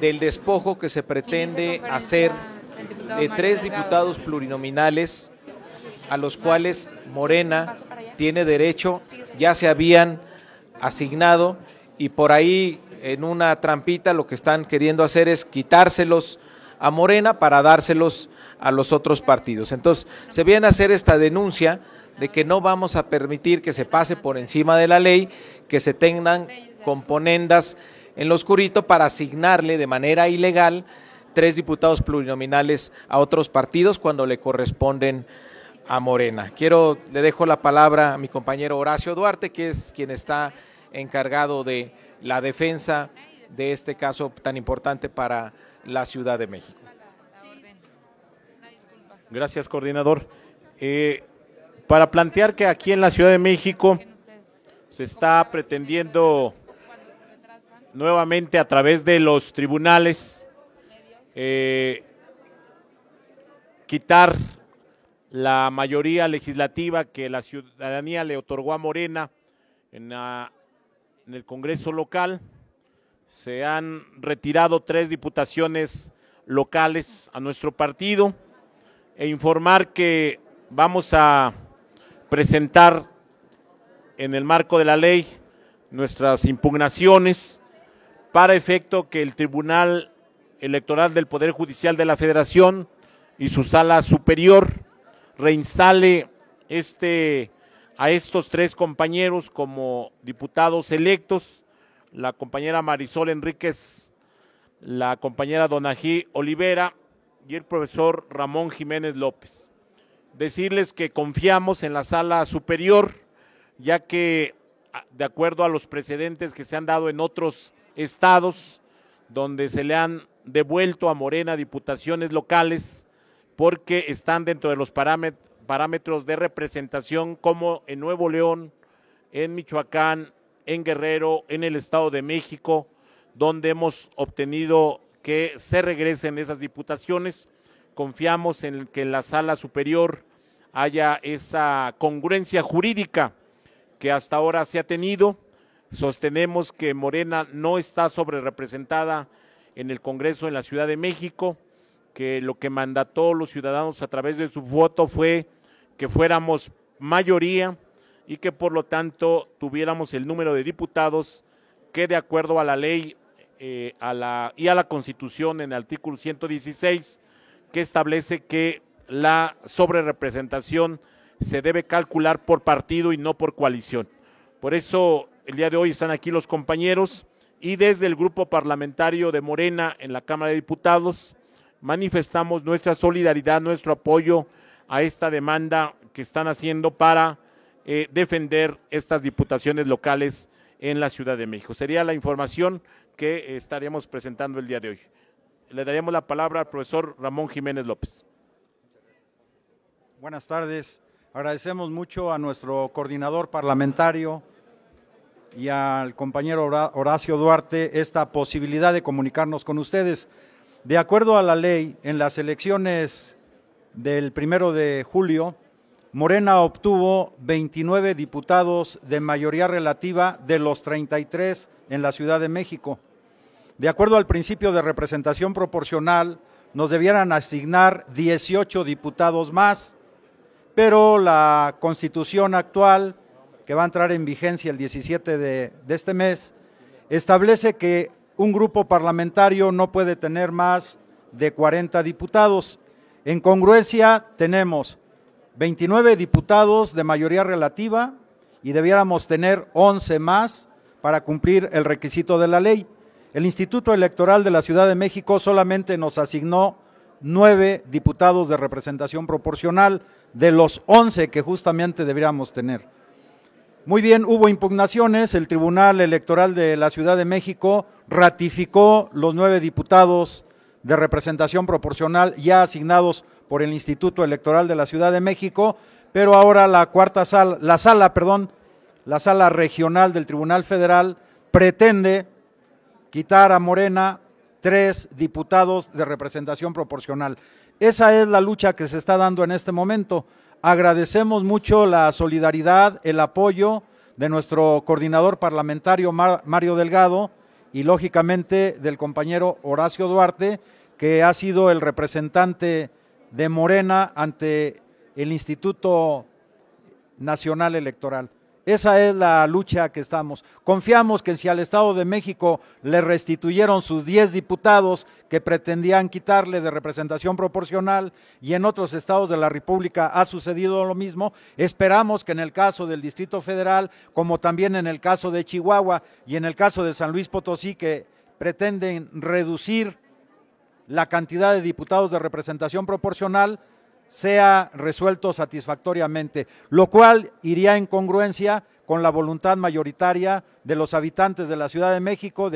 del despojo que se pretende hacer de tres diputados plurinominales a los cuales Morena tiene derecho, ya se habían asignado y por ahí en una trampita lo que están queriendo hacer es quitárselos a Morena para dárselos a los otros partidos. Entonces, se viene a hacer esta denuncia de que no vamos a permitir que se pase por encima de la ley, que se tengan componendas en lo oscurito para asignarle de manera ilegal tres diputados plurinominales a otros partidos cuando le corresponden a Morena. Quiero, le dejo la palabra a mi compañero Horacio Duarte, que es quien está encargado de la defensa de este caso tan importante para la Ciudad de México. Gracias, coordinador. Eh, para plantear que aquí en la Ciudad de México se está pretendiendo nuevamente a través de los tribunales eh, quitar la mayoría legislativa que la ciudadanía le otorgó a Morena en, en el Congreso local. Se han retirado tres diputaciones locales a nuestro partido e informar que vamos a presentar en el marco de la ley nuestras impugnaciones para efecto que el Tribunal Electoral del Poder Judicial de la Federación y su sala superior reinstale este a estos tres compañeros como diputados electos, la compañera Marisol Enríquez, la compañera Donají Olivera y el profesor Ramón Jiménez López. Decirles que confiamos en la sala superior, ya que de acuerdo a los precedentes que se han dado en otros estados donde se le han devuelto a Morena diputaciones locales porque están dentro de los parámetros de representación como en Nuevo León, en Michoacán, en Guerrero, en el Estado de México, donde hemos obtenido que se regresen esas diputaciones. Confiamos en que en la sala superior haya esa congruencia jurídica que hasta ahora se ha tenido. Sostenemos que Morena no está sobre representada en el Congreso en la Ciudad de México, que lo que mandató los ciudadanos a través de su voto fue que fuéramos mayoría y que por lo tanto tuviéramos el número de diputados que de acuerdo a la ley eh, y a la Constitución en el artículo 116 que establece que la sobrerepresentación se debe calcular por partido y no por coalición. Por eso el día de hoy están aquí los compañeros y desde el grupo parlamentario de Morena en la Cámara de Diputados manifestamos nuestra solidaridad, nuestro apoyo a esta demanda que están haciendo para eh, defender estas diputaciones locales en la Ciudad de México. Sería la información que eh, estaríamos presentando el día de hoy. Le daríamos la palabra al profesor Ramón Jiménez López. Buenas tardes. Agradecemos mucho a nuestro coordinador parlamentario y al compañero Horacio Duarte esta posibilidad de comunicarnos con ustedes. De acuerdo a la ley, en las elecciones del primero de julio, Morena obtuvo 29 diputados de mayoría relativa de los 33 en la Ciudad de México. De acuerdo al principio de representación proporcional, nos debieran asignar 18 diputados más pero la constitución actual, que va a entrar en vigencia el 17 de, este mes, establece que un grupo parlamentario no puede tener más de 40 diputados. En congruencia tenemos 29 diputados de mayoría relativa y debiéramos tener 11 más para cumplir el requisito de la ley. El Instituto Electoral de la Ciudad de México solamente nos asignó nueve diputados de representación proporcional, de los 11 que justamente deberíamos tener. Muy bien, hubo impugnaciones, el Tribunal Electoral de la Ciudad de México ratificó los nueve diputados de representación proporcional ya asignados por el Instituto Electoral de la Ciudad de México, pero ahora la cuarta sala, la sala, perdón, la sala regional del Tribunal Federal pretende quitar a Morena tres diputados de representación proporcional. Esa es la lucha que se está dando en este momento. Agradecemos mucho la solidaridad, el apoyo de nuestro coordinador parlamentario Mario Delgado y lógicamente del compañero Horacio Duarte, que ha sido el representante de Morena ante el Instituto Nacional Electoral. Esa es la lucha que estamos. Confiamos que si al Estado de México le restituyeron sus 10 diputados que pretendían quitarle de representación proporcional y en otros estados de la República ha sucedido lo mismo, esperamos que en el caso del Distrito Federal, como también en el caso de Chihuahua y en el caso de San Luis Potosí, que pretenden reducir la cantidad de diputados de representación proporcional, sea resuelto satisfactoriamente, lo cual iría en congruencia con la voluntad mayoritaria de los habitantes de la Ciudad de México.